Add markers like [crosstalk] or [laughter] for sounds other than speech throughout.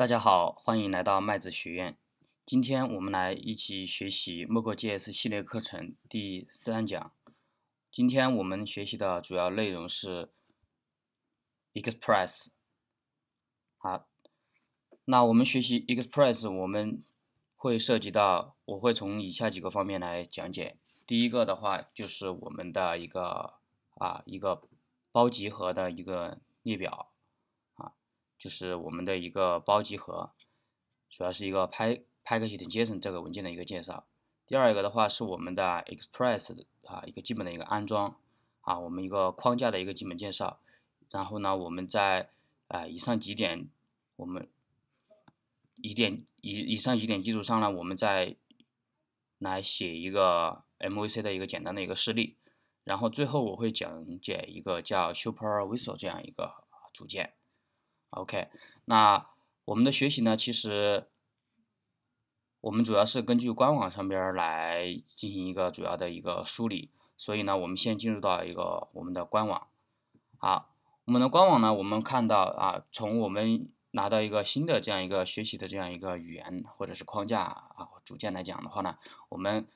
大家好，欢迎来到麦子学院。今天我们来一起学习木 o GS 系列课程第三讲。今天我们学习的主要内容是 Express。好，那我们学习 Express，我们会涉及到，我会从以下几个方面来讲解。第一个的话，就是我们的一个啊一个包集合的一个列表。就是我们的一个包集合，主要是一个 pack package.json 这个文件的一个介绍。第二个的话是我们的 Express 啊一个基本的一个安装啊，我们一个框架的一个基本介绍。然后呢，我们在呃以上几点，我们一点以以上几点基础上呢，我们再来写一个 MVC 的一个简单的一个示例。然后最后我会讲解一个叫 Super Visual 这样一个组件。OK，那我们的学习呢？其实我们主要是根据官网上边来进行一个主要的一个梳理。所以呢，我们先进入到一个我们的官网。好，我们的官网呢，我们看到啊，从我们拿到一个新的这样一个学习的这样一个语言或者是框架啊组件来讲的话呢，我们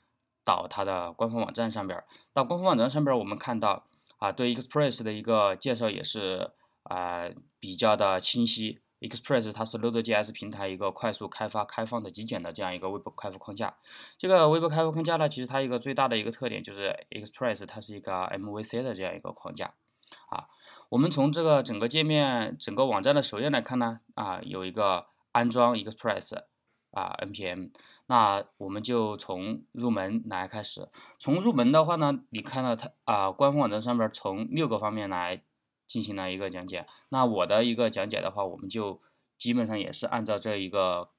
到它的官方网站上边，到官方网站上边，我们看到啊，对 Express 的一个介绍也是。啊，比较的清晰。Express 它是 Node.js 平台一个快速开发、开放的、极简的这样一个 Web 开发框架。这个 Web 开发框架呢，其实它一个最大的一个特点就是 Express 它是一个 MVC 的这样一个框架。啊，我们从这个整个界面、整个网站的首页来看呢，啊，有一个安装 Express，啊，NPM。那我们就从入门来开始。从入门的话呢，你看到它啊，官方网站上面从六个方面来。进行了一个讲解，那我的一个讲解的话，我们就基本上也是按照这一个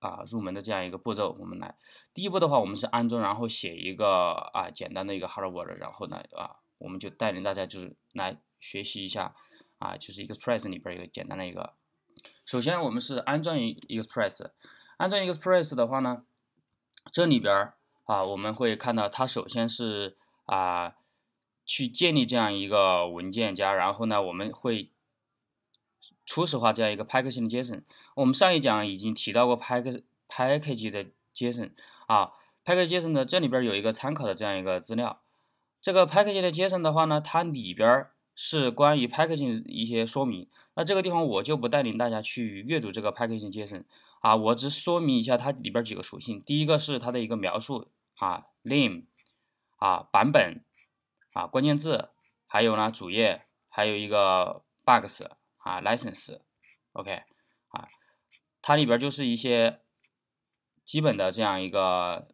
啊入门的这样一个步骤，我们来。第一步的话，我们是安装，然后写一个啊简单的一个 Hello World，然后呢啊我们就带领大家就是来学习一下啊就是 Express 里边一个简单的一个。首先我们是安装一 Express，安装 Express 的话呢，这里边啊我们会看到它首先是啊。去建立这样一个文件夹，然后呢，我们会初始化这样一个 package.json。我们上一讲已经提到过 package package 的 json 啊，package.json 的这里边有一个参考的这样一个资料。这个 package 的 json 的话呢，它里边是关于 package 一些说明。那这个地方我就不带领大家去阅读这个 package.json 啊，我只说明一下它里边几个属性。第一个是它的一个描述啊，name 啊，版本。啊，关键字，还有呢，主页，还有一个 bugs，啊，license，OK，啊，它里边就是一些基本的这样一个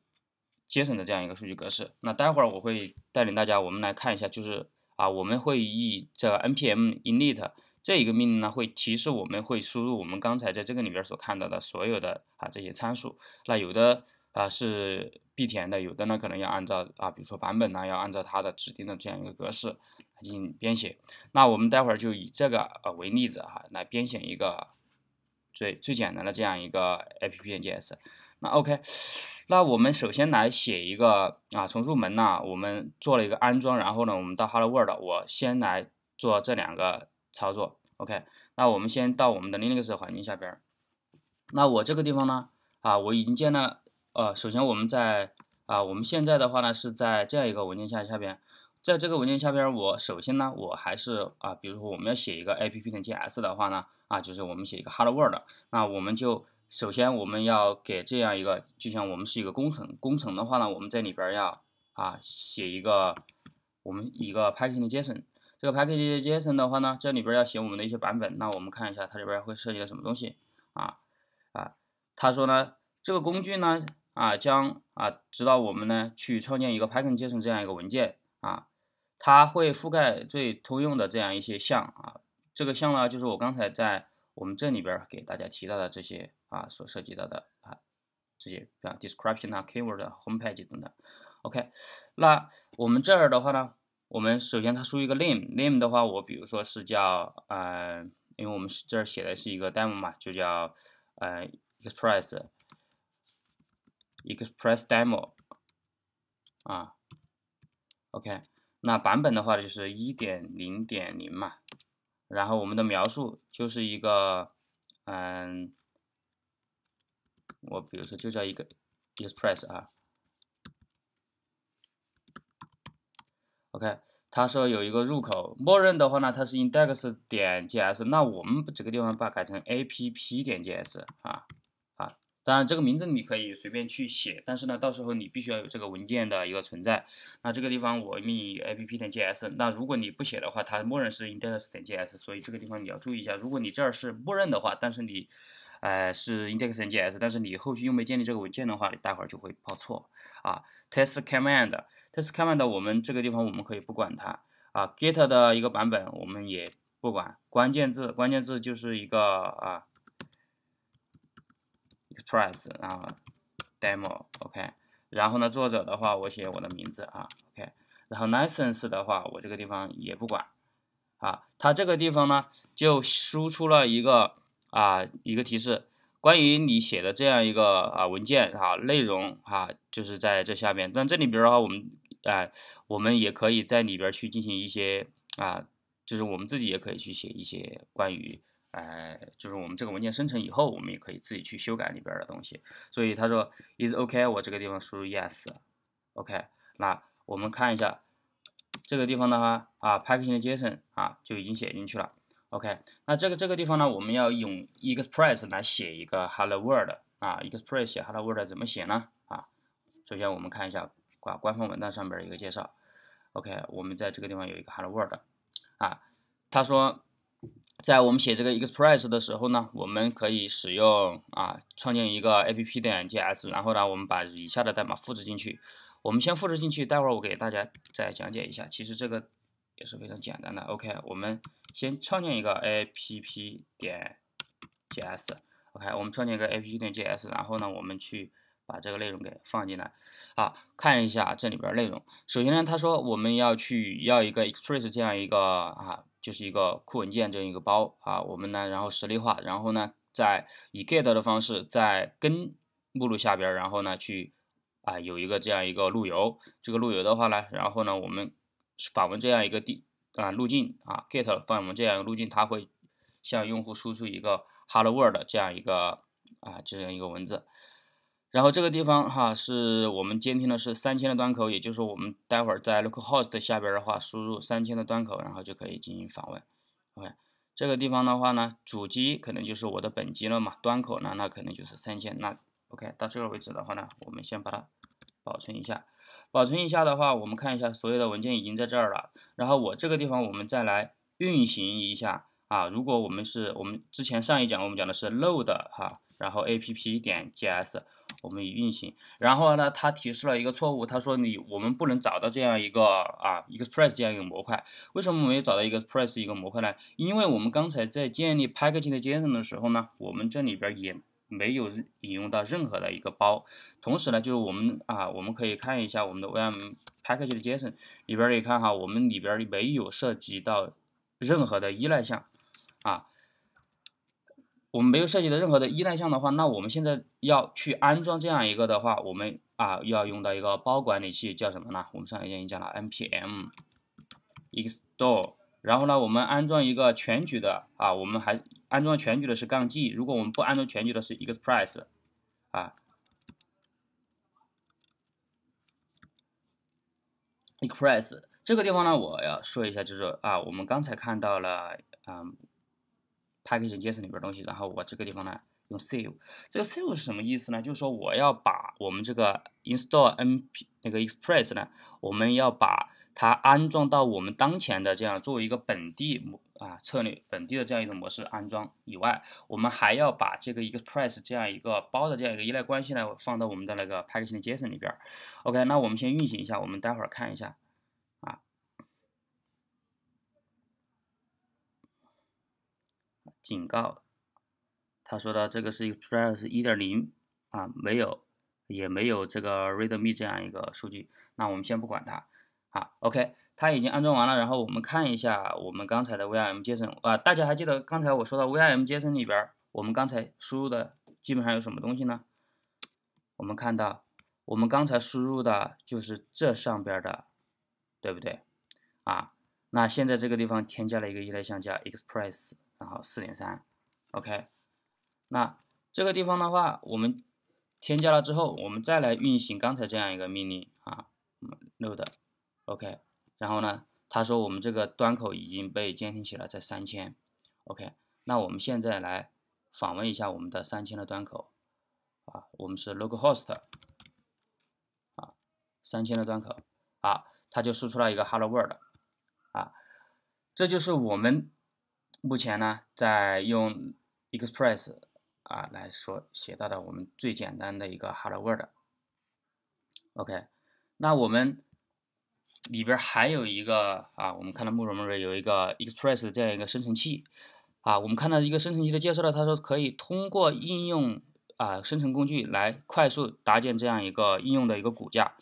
JSON 的这样一个数据格式。那待会儿我会带领大家，我们来看一下，就是啊，我们会以这 npm init 这一个命令呢，会提示我们会输入我们刚才在这个里边所看到的所有的啊这些参数。那有的。啊，是必填的，有的呢可能要按照啊，比如说版本呢要按照它的指定的这样一个格式来进行编写。那我们待会儿就以这个呃为例子哈，来编写一个最最简单的这样一个 APP 界面 s。那 OK，那我们首先来写一个啊，从入门呢，我们做了一个安装，然后呢，我们到 h e l l o w o r l d 我先来做这两个操作。OK，那我们先到我们的 Linux 环境下边儿，那我这个地方呢啊，我已经建了。呃，首先我们在啊，我们现在的话呢是在这样一个文件下下边，在这个文件下边，我首先呢，我还是啊，比如说我们要写一个 A P P 的 J S 的话呢，啊，就是我们写一个 Hello World。那我们就首先我们要给这样一个，就像我们是一个工程，工程的话呢，我们这里边要啊写一个我们一个 Package 的 JSON。这个 Package 的 JSON 的话呢，这里边要写我们的一些版本。那我们看一下它里边会涉及到什么东西啊啊，他说呢，这个工具呢。啊，将啊指导我们呢去创建一个 Python 接本这样一个文件啊，它会覆盖最通用的这样一些项啊。这个项呢，就是我刚才在我们这里边给大家提到的这些啊，所涉及到的啊，这些啊 description 啊，keyword 啊，homepage 等等。OK，那我们这儿的话呢，我们首先它输一个 name，name 的话我比如说是叫嗯，因为我们是这儿写的是一个 demo 嘛，就叫嗯 Express。express demo，啊，OK，那版本的话就是一点零点零嘛，然后我们的描述就是一个，嗯，我比如说就叫一个 express 啊，OK，他说有一个入口，默认的话呢，它是 index 点 js，那我们这个地方把改成 app 点 js 啊。当然，这个名字你可以随便去写，但是呢，到时候你必须要有这个文件的一个存在。那这个地方我命 app. 点 js。那如果你不写的话，它默认是 index. 点 js。所以这个地方你要注意一下，如果你这儿是默认的话，但是你，呃，是 index. 点 js，但是你后续又没建立这个文件的话，你待会儿就会报错啊。test command，test command，我们这个地方我们可以不管它啊。get 的一个版本我们也不管。关键字，关键字就是一个啊。press，啊 demo，OK，然后呢，作者的话我写我的名字啊，OK，然后 license 的话我这个地方也不管啊，它这个地方呢就输出了一个啊一个提示，关于你写的这样一个啊文件啊内容啊就是在这下面，但这里边的话我们哎我们也可以在里边去进行一些啊就是我们自己也可以去写一些关于。哎，就是我们这个文件生成以后，我们也可以自己去修改里边的东西。所以他说 is ok，我这个地方输入 yes，ok。那我们看一下这个地方的话，啊，package.json 啊就已经写进去了。ok，那这个这个地方呢，我们要用 express 来写一个 hello world。啊，express 写 hello world 怎么写呢？啊，首先我们看一下啊官方文档上面一个介绍。ok，我们在这个地方有一个 hello world。啊，他说。在我们写这个 Express 的时候呢，我们可以使用啊，创建一个 App 点 JS，然后呢，我们把以下的代码复制进去。我们先复制进去，待会儿我给大家再讲解一下。其实这个也是非常简单的。OK，我们先创建一个 App 点 JS。OK，我们创建一个 App 点 JS，然后呢，我们去把这个内容给放进来。啊，看一下这里边内容。首先呢，他说我们要去要一个 Express 这样一个啊。就是一个库文件这样一个包啊，我们呢，然后实例化，然后呢，在以 get 的方式在根目录下边，然后呢去啊有一个这样一个路由，这个路由的话呢，然后呢我们访问这样一个地啊路径啊 get 放我们这样一个路径，它会向用户输出一个 hello world 这样一个啊这样一个文字。然后这个地方哈，是我们监听的是三千的端口，也就是说我们待会儿在 localhost 下边的话，输入三千的端口，然后就可以进行访问。OK，这个地方的话呢，主机可能就是我的本机了嘛，端口呢，那可能就是三千。那 OK，到这个为止的话呢，我们先把它保存一下。保存一下的话，我们看一下所有的文件已经在这儿了。然后我这个地方我们再来运行一下啊。如果我们是我们之前上一讲我们讲的是 load 哈，然后 app 点 js。我们已运行，然后呢，它提示了一个错误，他说你我们不能找到这样一个啊 express 这样一个模块，为什么没有找到 express 一个模块呢？因为我们刚才在建立 package.json 的时候呢，我们这里边也没有引用到任何的一个包，同时呢，就是我们啊，我们可以看一下我们的 VM package.json 里边你看哈，我们里边没有涉及到任何的依赖项，啊。我们没有涉及到任何的依赖项的话，那我们现在要去安装这样一个的话，我们啊要用到一个包管理器叫什么呢？我们上一节已经讲了，npm install。然后呢，我们安装一个全局的啊，我们还安装全局的是杠 g，如果我们不安装全局的是 express 啊，express 这个地方呢，我要说一下，就是啊，我们刚才看到了，嗯。package.json 里边东西，然后我这个地方呢用 save，这个 save 是什么意思呢？就是说我要把我们这个 install n p 那个 express 呢，我们要把它安装到我们当前的这样作为一个本地模啊策略本地的这样一种模式安装以外，我们还要把这个 express 这样一个包的这样一个依赖关系呢放到我们的那个 package.json 里边。OK，那我们先运行一下，我们待会儿看一下。警告，他说的这个是 e r p i e s s 一点零啊，没有，也没有这个 r e a d m e 这样一个数据，那我们先不管它啊。OK，它已经安装完了，然后我们看一下我们刚才的 VIM Jason 啊，大家还记得刚才我说到 VIM Jason 里边，我们刚才输入的基本上有什么东西呢？我们看到我们刚才输入的就是这上边的，对不对啊？那现在这个地方添加了一个依赖项叫 Express，然后四点三，OK。那这个地方的话，我们添加了之后，我们再来运行刚才这样一个命令啊，load，OK。然后呢，他说我们这个端口已经被监听起了，在三千，OK。那我们现在来访问一下我们的三千的端口，啊，我们是 localhost，啊，三千的端口，啊，它就输出了一个 Hello World。这就是我们目前呢在用 Express 啊来说写到的我们最简单的一个 HelloWorld。OK，那我们里边还有一个啊，我们看到慕容瑞有一个 Express 这样一个生成器啊，我们看到一个生成器的介绍呢，他说可以通过应用啊生成工具来快速搭建这样一个应用的一个骨架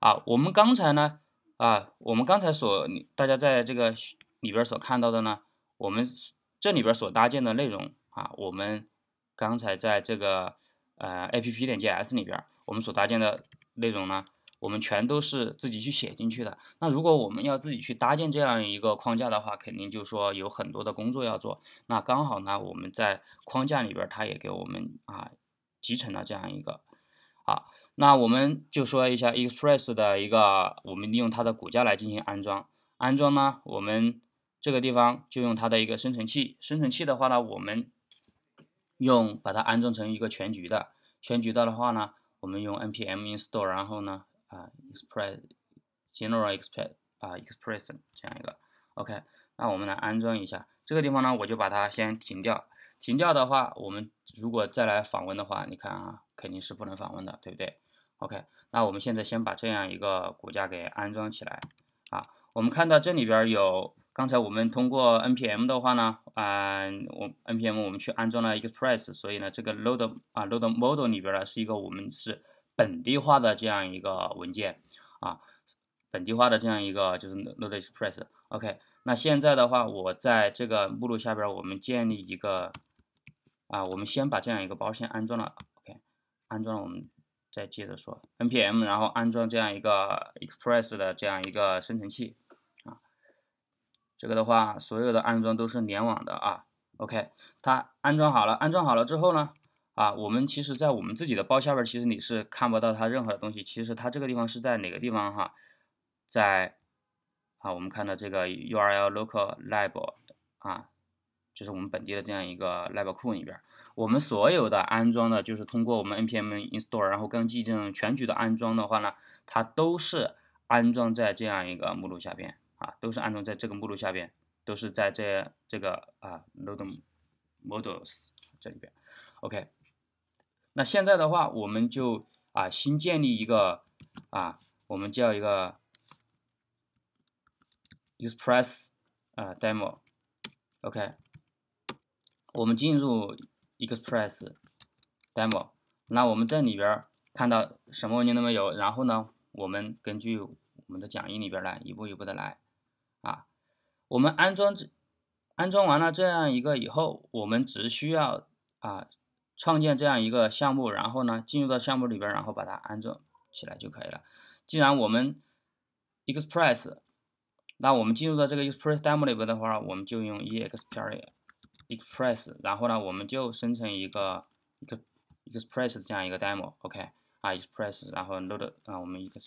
啊。我们刚才呢啊，我们刚才所大家在这个。里边所看到的呢，我们这里边所搭建的内容啊，我们刚才在这个呃 A P P 点 J S 里边，我们所搭建的内容呢，我们全都是自己去写进去的。那如果我们要自己去搭建这样一个框架的话，肯定就说有很多的工作要做。那刚好呢，我们在框架里边，它也给我们啊集成了这样一个啊。那我们就说一下 Express 的一个，我们利用它的骨架来进行安装。安装呢，我们。这个地方就用它的一个生成器，生成器的话呢，我们用把它安装成一个全局的，全局的的话呢，我们用 npm install，然后呢，啊，express，general express 啊，expression 这样一个，OK，那我们来安装一下。这个地方呢，我就把它先停掉，停掉的话，我们如果再来访问的话，你看啊，肯定是不能访问的，对不对？OK，那我们现在先把这样一个骨架给安装起来，啊，我们看到这里边有。刚才我们通过 NPM 的话呢，嗯，我 NPM 我们去安装了 Express，所以呢，这个 load 啊 load model 里边呢是一个我们是本地化的这样一个文件，啊，本地化的这样一个就是 load Express。OK，那现在的话，我在这个目录下边，我们建立一个啊，我们先把这样一个包先安装了，OK，安装了我们再接着说 NPM，然后安装这样一个 Express 的这样一个生成器。这个的话，所有的安装都是联网的啊。OK，它安装好了，安装好了之后呢，啊，我们其实在我们自己的包下边，其实你是看不到它任何的东西。其实它这个地方是在哪个地方哈？在啊，我们看到这个 URL local l a b 啊，就是我们本地的这样一个 l a b 库里边。我们所有的安装的，就是通过我们 npm install，然后根据这种全局的安装的话呢，它都是安装在这样一个目录下边。啊，都是安装在这个目录下边，都是在这这个啊 n o d e m o d e l s 这里边。OK，那现在的话，我们就啊，新建立一个啊，我们叫一个 express 啊 demo。OK，我们进入 express demo。那我们这里边看到什么文件都没有。然后呢，我们根据我们的讲义里边来，一步一步的来。我们安装这，安装完了这样一个以后，我们只需要啊创建这样一个项目，然后呢进入到项目里边，然后把它安装起来就可以了。既然我们 Express，那我们进入到这个 Express Demo 里边的话，我们就用 E X P R E Express，然后呢我们就生成一个一个 Express 的这样一个 Demo，OK，啊 Express，然后 Load 啊我们一个。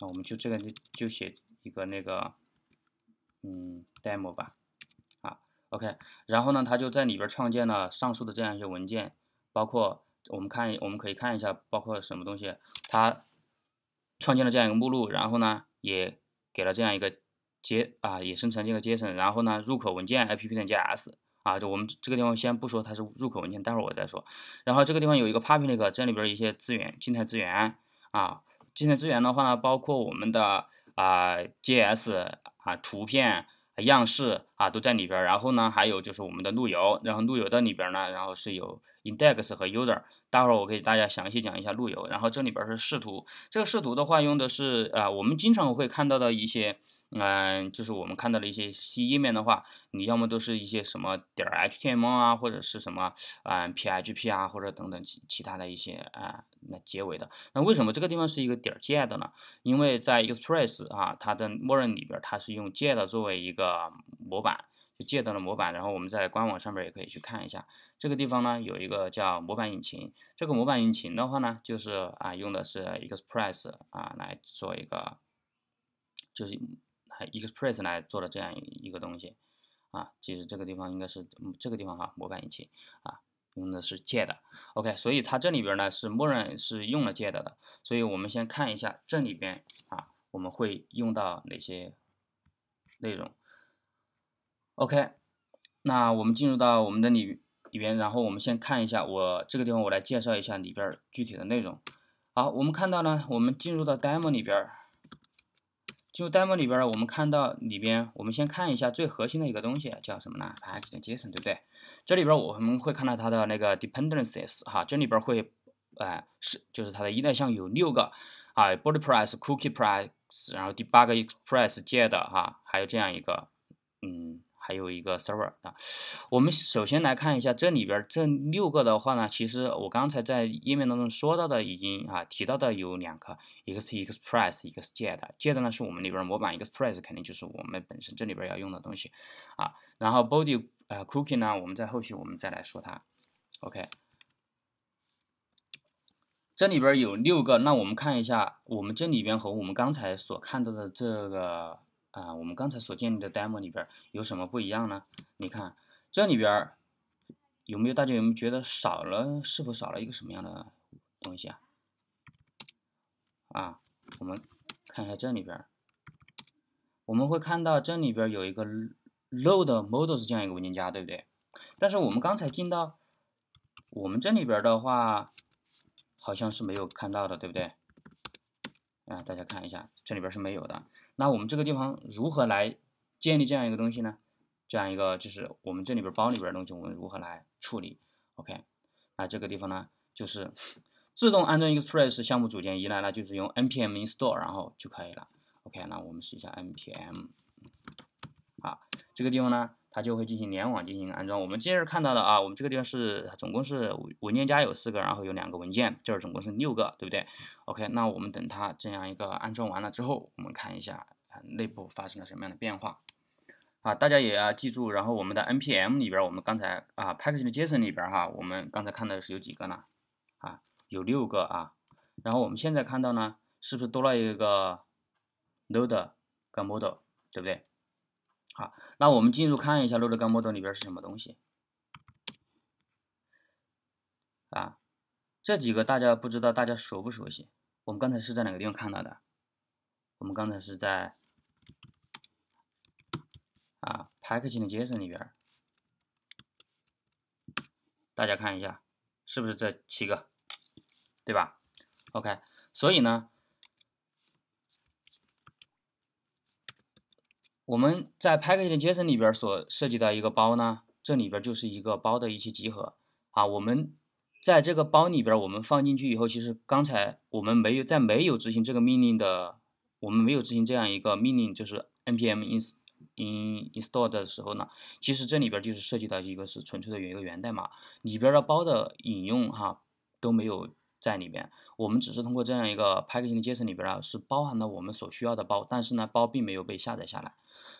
那我们就这个就写一个那个，嗯，demo 吧，啊，OK，然后呢，他就在里边创建了上述的这样一些文件，包括我们看，我们可以看一下包括什么东西，他创建了这样一个目录，然后呢，也给了这样一个接啊，也生成这个 JSON，然后呢，入口文件 app.js，啊，就我们这个地方先不说它是入口文件，待会儿我再说，然后这个地方有一个 public，这里边一些资源，静态资源，啊。静态资源的话呢，包括我们的啊 JS 啊图片样式啊都在里边儿，然后呢还有就是我们的路由，然后路由的里边儿呢，然后是有 index 和 user，待会儿我给大家详细讲一下路由。然后这里边是视图，这个视图的话用的是啊我们经常会看到的一些。嗯，就是我们看到的一些新页面的话，你要么都是一些什么点儿 html 啊，或者是什么嗯 php 啊，或者等等其其他的一些啊那结尾的。那为什么这个地方是一个点儿 j a 呢？因为在 express 啊，它的默认里边它是用 j 的作为一个模板，就借到的模板。然后我们在官网上面也可以去看一下，这个地方呢有一个叫模板引擎。这个模板引擎的话呢，就是啊用的是 express 啊来做一个，就是。还 Express 来做的这样一个东西，啊，其实这个地方应该是，这个地方哈，模板引擎啊，用的是借的。OK，所以它这里边呢是默认是用了借的，所以我们先看一下这里边啊，我们会用到哪些内容。OK，那我们进入到我们的里里边，然后我们先看一下，我这个地方我来介绍一下里边具体的内容。好，我们看到呢，我们进入到 Demo 里边。进入 m o 里边我们看到里边，我们先看一下最核心的一个东西叫什么呢？JSON，p a 对不对？这里边我们会看到它的那个 dependencies 哈，这里边会，哎，是就是它的依赖项有六个啊，body price cookie price，然后第八个 express 借的哈，还有这样一个，嗯。还有一个 server 啊，我们首先来看一下这里边这六个的话呢，其实我刚才在页面当中说到的已经啊提到的有两个，一个是 express，一个是 j e t j e t 呢是我们里边模板，express 肯定就是我们本身这里边要用的东西啊，然后 body 啊 cookie 呢，我们在后续我们再来说它，OK，这里边有六个，那我们看一下我们这里边和我们刚才所看到的这个。啊，我们刚才所建立的 demo 里边有什么不一样呢？你看这里边有没有？大家有没有觉得少了？是否少了一个什么样的东西啊？啊，我们看一下这里边，我们会看到这里边有一个 load models 这样一个文件夹，对不对？但是我们刚才进到我们这里边的话，好像是没有看到的，对不对？啊，大家看一下，这里边是没有的。那我们这个地方如何来建立这样一个东西呢？这样一个就是我们这里边包里边的东西，我们如何来处理？OK，那这个地方呢，就是 [laughs] 自动安装 Express 项目组件一来呢，就是用 npm install 然后就可以了。OK，那我们试一下 npm 啊，这个地方呢，它就会进行联网进行安装。我们接着看到的啊，我们这个地方是总共是文件夹有四个，然后有两个文件，这儿总共是六个，对不对？OK，那我们等它这样一个安装完了之后，我们看一下。内部发生了什么样的变化啊？大家也要记住。然后我们的 npm 里边，我们刚才啊，package.json 里边哈，我们刚才看到是有几个呢？啊，有六个啊。然后我们现在看到呢，是不是多了一个 l o a d e r 跟 model，对不对？好，那我们进入看一下 l o a d e r 跟 model 里边是什么东西啊？这几个大家不知道，大家熟不熟悉？我们刚才是在哪个地方看到的？我们刚才是在。啊 p a c k a g i 的 j s o n 里边，大家看一下是不是这七个，对吧？OK，所以呢，我们在 p a c k a g i 的 j s o n 里边所涉及到一个包呢，这里边就是一个包的一些集合啊。我们在这个包里边，我们放进去以后，其实刚才我们没有在没有执行这个命令的，我们没有执行这样一个命令，就是 npm ins in install 的时候呢，其实这里边就是涉及到一个是纯粹的一个源代码里边的包的引用哈都没有在里面，我们只是通过这样一个 p a c k a g 的 j s o n 里边啊是包含了我们所需要的包，但是呢包并没有被下载下来，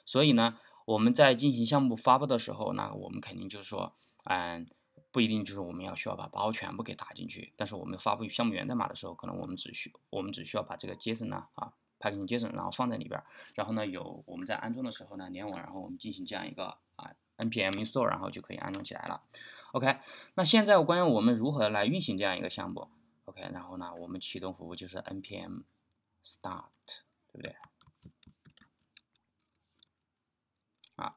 所以呢我们在进行项目发布的时候呢，我们肯定就是说，嗯不一定就是我们要需要把包全部给打进去，但是我们发布项目源代码的时候，可能我们只需我们只需要把这个 JSON 呢啊。package.json，然后放在里边儿，然后呢，有我们在安装的时候呢，联网，然后我们进行这样一个啊，npm install，然后就可以安装起来了。OK，那现在关于我们如何来运行这样一个项目？OK，然后呢，我们启动服务就是 npm start，对不对？啊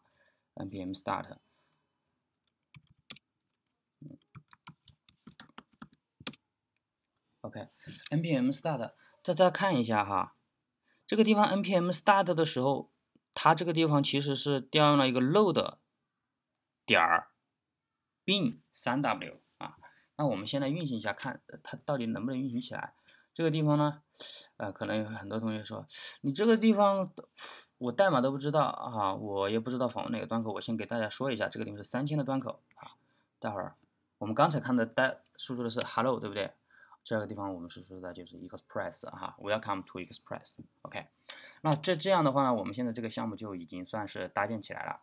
，npm start，OK，npm start，大家看一下哈。这个地方 npm start 的时候，它这个地方其实是调用了一个 load 点 bin 三 w 啊。那我们先来运行一下，看它到底能不能运行起来。这个地方呢，呃，可能有很多同学说，你这个地方我代码都不知道啊，我也不知道访问哪个端口。我先给大家说一下，这个地方是三千的端口啊。待会儿我们刚才看的代输出的是 hello，对不对？这个地方我们是说的就是 Express 哈，Welcome to Express，OK。那这这样的话呢，我们现在这个项目就已经算是搭建起来了。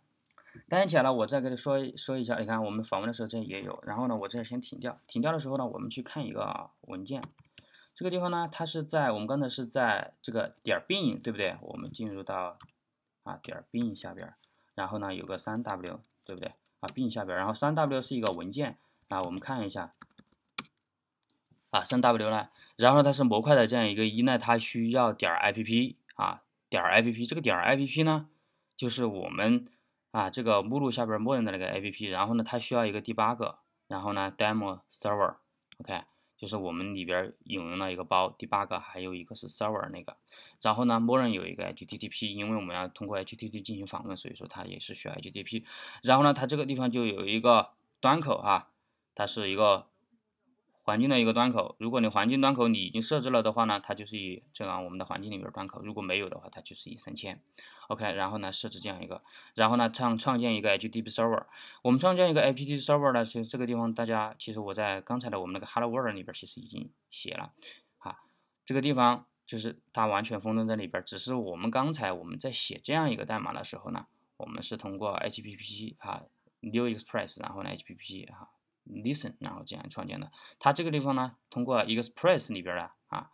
搭建起来了，我再跟你说说一下，你看我们访问的时候这也有。然后呢，我这先停掉，停掉的时候呢，我们去看一个文件。这个地方呢，它是在我们刚才是在这个点儿 n 对不对？我们进入到啊点儿 n 下边，然后呢有个三 W，对不对？啊 bin 下边，然后三 W 是一个文件啊，我们看一下。啊，三 W 呢？然后它是模块的这样一个依赖，它需要点儿 APP 啊，点儿 APP 这个点儿 APP 呢，就是我们啊这个目录下边默认的那个 APP。然后呢，它需要一个第八个，然后呢，demo server OK，就是我们里边引用了一个包，第八个还有一个是 server 那个。然后呢，默认有一个 HTTP，因为我们要通过 HTTP 进行访问，所以说它也是需要 HTTP。然后呢，它这个地方就有一个端口啊，它是一个。环境的一个端口，如果你环境端口你已经设置了的话呢，它就是以这样我们的环境里面端口；如果没有的话，它就是以三千。OK，然后呢设置这样一个，然后呢创创建一个 HTTP server。我们创建一个 HTTP server 呢，其实这个地方大家其实我在刚才的我们那个 Hello World 里边其实已经写了哈，这个地方就是它完全封装在里边，只是我们刚才我们在写这样一个代码的时候呢，我们是通过 HTTP 啊 New Express，然后呢 HTTP 啊。listen，然后这样创建的。它这个地方呢，通过 Express 里边的啊，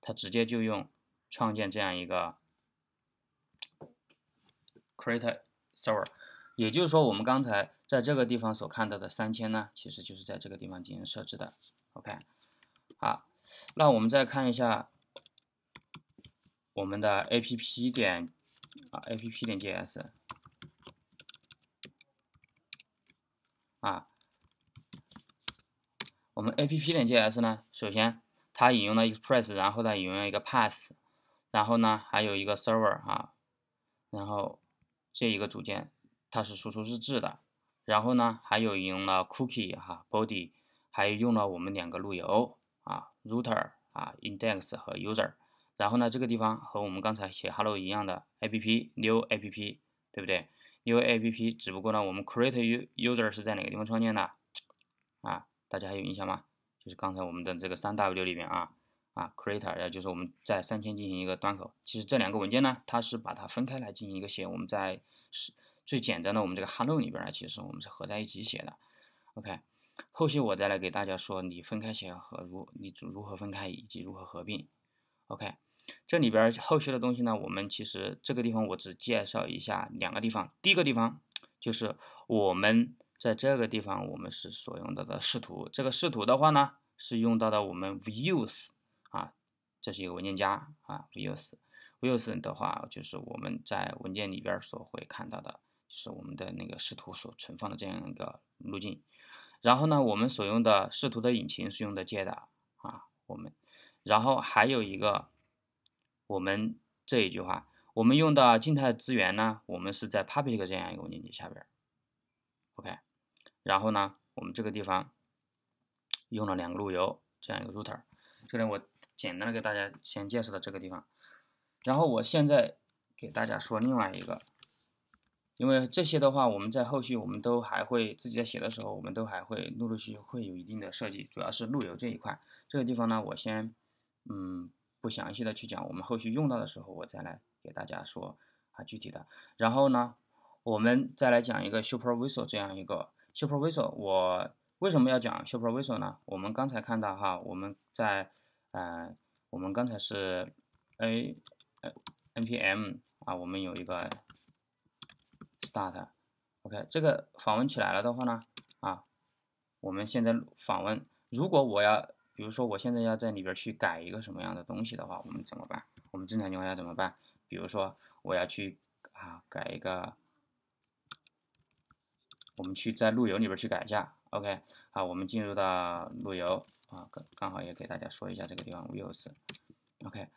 它直接就用创建这样一个 create server，也就是说，我们刚才在这个地方所看到的三千呢，其实就是在这个地方进行设置的。OK，好，那我们再看一下我们的 app 点啊 app 点 js，啊。我们 A P P 点 J S 呢？首先，它引用了 Express，然后呢引用了一个 Pass，然后呢还有一个 Server 啊，然后这一个组件它是输出日志的，然后呢还有引用了 Cookie 哈 Body，还用了我们两个路由啊 Router 啊 Index 和 User，然后呢这个地方和我们刚才写 Hello 一样的 A P P New A P P 对不对？New A P P 只不过呢我们 Create U User 是在哪个地方创建的啊？大家还有印象吗？就是刚才我们的这个三 W 里面啊，啊，creator，也就是我们在三千进行一个端口。其实这两个文件呢，它是把它分开来进行一个写。我们在是最简单的我们这个 hello 里边呢，其实我们是合在一起写的。OK，后续我再来给大家说你分开写和如你如何分开以及如何合并。OK，这里边后续的东西呢，我们其实这个地方我只介绍一下两个地方。第一个地方就是我们。在这个地方，我们是所用到的视图。这个视图的话呢，是用到的我们 views 啊，这是一个文件夹啊 views。views 的话，就是我们在文件里边所会看到的，是我们的那个视图所存放的这样一个路径。然后呢，我们所用的视图的引擎是用的 JDA 啊，我们。然后还有一个，我们这一句话，我们用的静态资源呢，我们是在 public 这样一个文件夹下边。OK。然后呢，我们这个地方用了两个路由，这样一个 router，这里我简单的给大家先介绍到这个地方。然后我现在给大家说另外一个，因为这些的话，我们在后续我们都还会自己在写的时候，我们都还会陆陆续续会有一定的设计，主要是路由这一块。这个地方呢，我先嗯不详细的去讲，我们后续用到的时候我再来给大家说啊具体的。然后呢，我们再来讲一个 Super Visual 这样一个。supervisor，我为什么要讲 supervisor 呢？我们刚才看到哈，我们在呃，我们刚才是 a 呃 npm 啊，我们有一个 start，OK，这个访问起来了的话呢，啊，我们现在访问，如果我要，比如说我现在要在里边去改一个什么样的东西的话，我们怎么办？我们正常情况下怎么办？比如说我要去啊改一个。我们去在路由里边去改一下，OK，好，我们进入到路由啊，刚刚好也给大家说一下这个地方 views。o k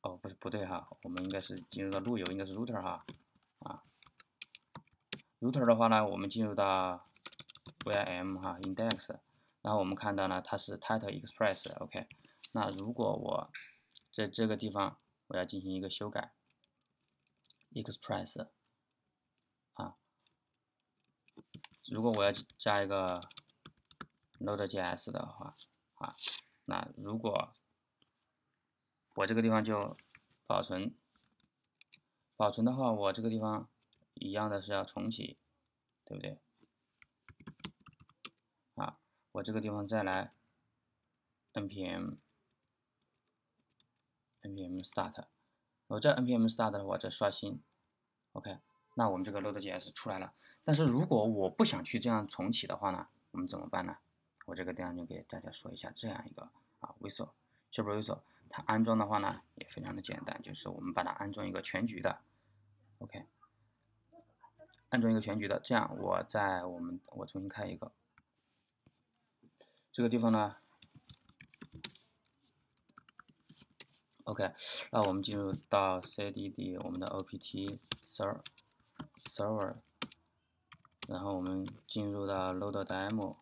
哦，不是不对哈，我们应该是进入到路由，应该是 router 哈，啊，router 的话呢，我们进入到 VIM 哈，index，然后我们看到呢，它是 title express，OK，那如果我在这个地方我要进行一个修改，express。如果我要加一个 node.js 的话，啊，那如果我这个地方就保存，保存的话，我这个地方一样的是要重启，对不对？啊，我这个地方再来 npm npm start，我这 npm start 的话，这刷新，OK，那我们这个 node.js 出来了。但是如果我不想去这样重启的话呢，我们怎么办呢？我这个地方就给大家说一下这样一个啊 v i s t l e s u r v i s t l e 它安装的话呢也非常的简单，就是我们把它安装一个全局的，OK，安装一个全局的。这样，我在我们我重新开一个，这个地方呢，OK，那我们进入到 C D D 我们的 O P T Server Server。然后我们进入到 Load Demo，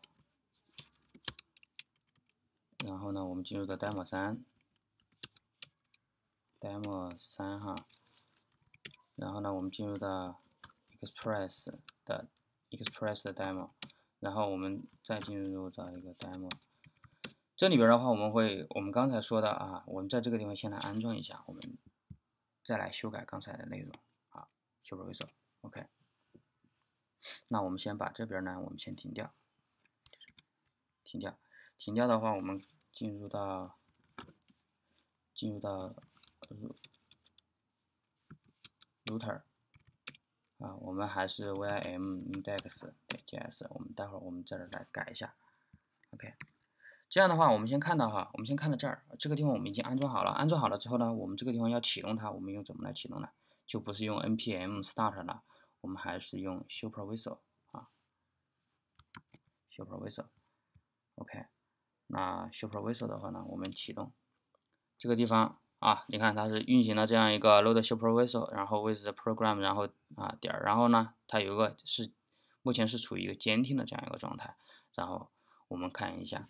然后呢，我们进入到 Demo 三，Demo 三哈，然后呢，我们进入到 Express 的 Express 的 Demo，然后我们再进入到一个 Demo。这里边的话，我们会，我们刚才说的啊，我们在这个地方先来安装一下，我们再来修改刚才的内容，好，修改为下，OK。那我们先把这边呢，我们先停掉，停掉，停掉的话，我们进入到进入到 router 啊，我们还是 vim index.js，我们待会儿我们这儿来改一下。OK，这样的话，我们先看到哈，我们先看到这儿，这个地方我们已经安装好了，安装好了之后呢，我们这个地方要启动它，我们用怎么来启动呢？就不是用 npm start 了。我们还是用 Supervisor 啊，Supervisor，OK，那 Supervisor 的话呢，我们启动这个地方啊，你看它是运行了这样一个 Load Supervisor，然后 with the program，然后啊点儿，然后呢，它有一个是目前是处于一个监听的这样一个状态，然后我们看一下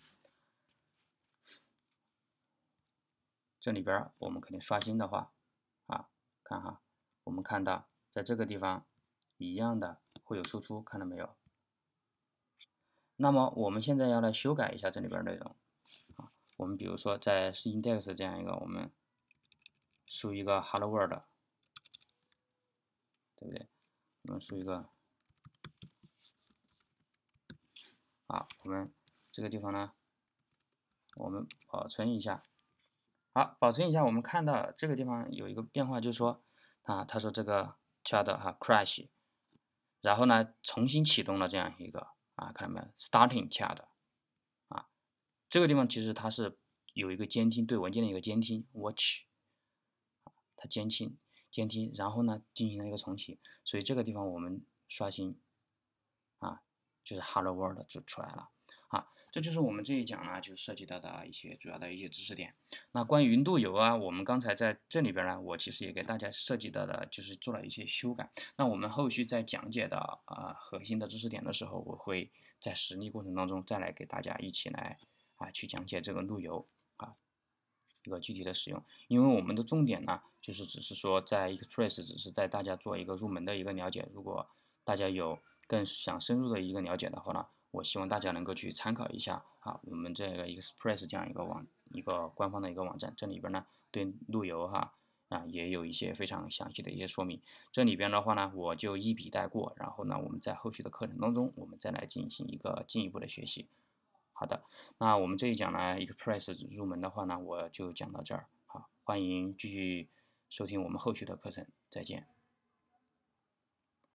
这里边，我们肯定刷新的话啊，看哈，我们看到在这个地方。一样的会有输出，看到没有？那么我们现在要来修改一下这里边内容啊。我们比如说在 index 这样一个，我们输一个 hello world，对不对？我们输一个啊，我们这个地方呢，我们保存一下，好，保存一下，我们看到这个地方有一个变化，就是说啊，他说这个 child 哈 crash。然后呢，重新启动了这样一个啊，看到没有，starting chat 啊，这个地方其实它是有一个监听对文件的一个监听，watch，它监听监听，然后呢进行了一个重启，所以这个地方我们刷新啊，就是 hello world 就出来了。这就是我们这一讲呢，就涉及到的一些主要的一些知识点。那关于路由啊，我们刚才在这里边呢，我其实也给大家涉及到的，就是做了一些修改。那我们后续在讲解的啊核心的知识点的时候，我会在实例过程当中再来给大家一起来啊去讲解这个路由啊一个具体的使用。因为我们的重点呢，就是只是说在 Express 只是带大家做一个入门的一个了解。如果大家有更想深入的一个了解的话呢？我希望大家能够去参考一下啊，我们这个 Express 这样一个网一个官方的一个网站，这里边呢对路由哈啊也有一些非常详细的一些说明。这里边的话呢，我就一笔带过，然后呢，我们在后续的课程当中，我们再来进行一个进一步的学习。好的，那我们这一讲呢，Express 入门的话呢，我就讲到这儿。好，欢迎继续收听我们后续的课程，再见。